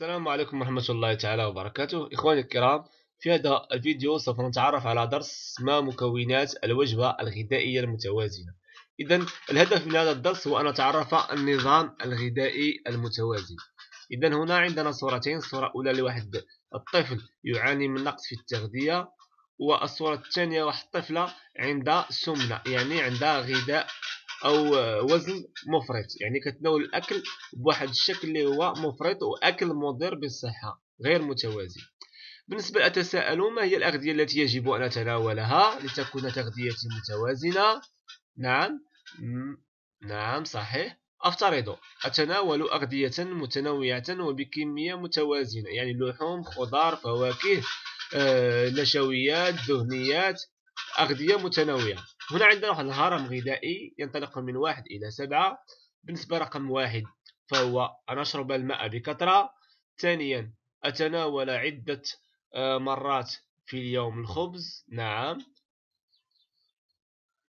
السلام عليكم ورحمة الله تعالى وبركاته إخواني الكرام في هذا الفيديو سوف نتعرف على درس ما مكونات الوجبة الغذائية المتوازنة إذا الهدف من هذا الدرس هو أن نتعرف النظام الغذائي المتوازن إذا هنا عندنا صورتين صورة أولى لواحد الطفل يعاني من نقص في التغذية والصورة الثانية واحد الطفلة عندها سمنة يعني عندها غذاء او وزن مفرط يعني كتناول الاكل بواحد الشكل اللي هو مفرط واكل مضر بالصحه غير متوازن بالنسبه لاتساءل ما هي الاغذيه التي يجب ان اتناولها لتكون تغذيتي متوازنه نعم نعم صحيح أفترض أتناول أغذية متنوعة وبكمية متوازنة يعني لحوم خضار فواكه آه، نشويات دهنيات أغذية متنوعة هنا عندنا واحد الهرم غذائي ينطلق من واحد إلى سبعة بالنسبة رقم واحد فهو أن أشرب الماء بكثرة ثانيا أتناول عدة آه، مرات في اليوم الخبز نعم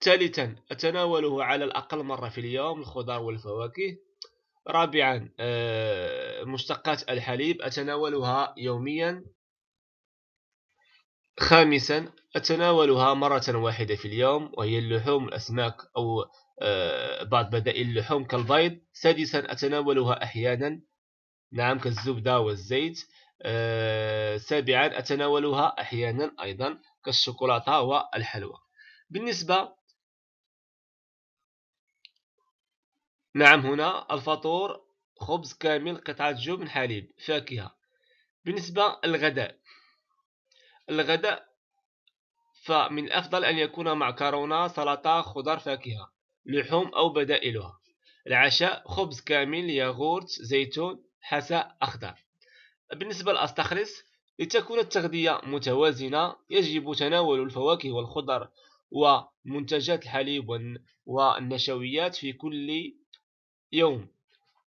ثالثا أتناوله على الأقل مرة في اليوم الخضار والفواكه رابعا آه، مشتقات الحليب أتناولها يوميا خامسا أتناولها مرة واحدة في اليوم وهي اللحوم الأسماك أو آه، بعض بدائل اللحوم كالبيض سادسا أتناولها أحيانا نعم كالزبدة والزيت آه، سابعا أتناولها أحيانا أيضا كالشوكولاتة والحلوى بالنسبة نعم هنا الفطور خبز كامل قطعة جبن حليب فاكهة بالنسبة للغداء الغداء فمن الأفضل أن يكون معكرونة سلطة خضر فاكهة لحوم أو بدائلها العشاء خبز كامل ياغورت زيتون حساء أخضر بالنسبة للأستخلص لتكون التغذية متوازنة يجب تناول الفواكه والخضر ومنتجات الحليب والنشويات في كل يوم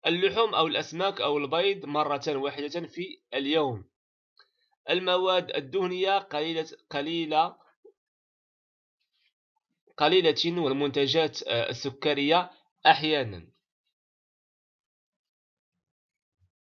اللحوم أو الأسماك أو البيض مرة واحدة في اليوم المواد الدهنية قليلة قليلة قليلة والمنتجات آه، السكرية أحيانا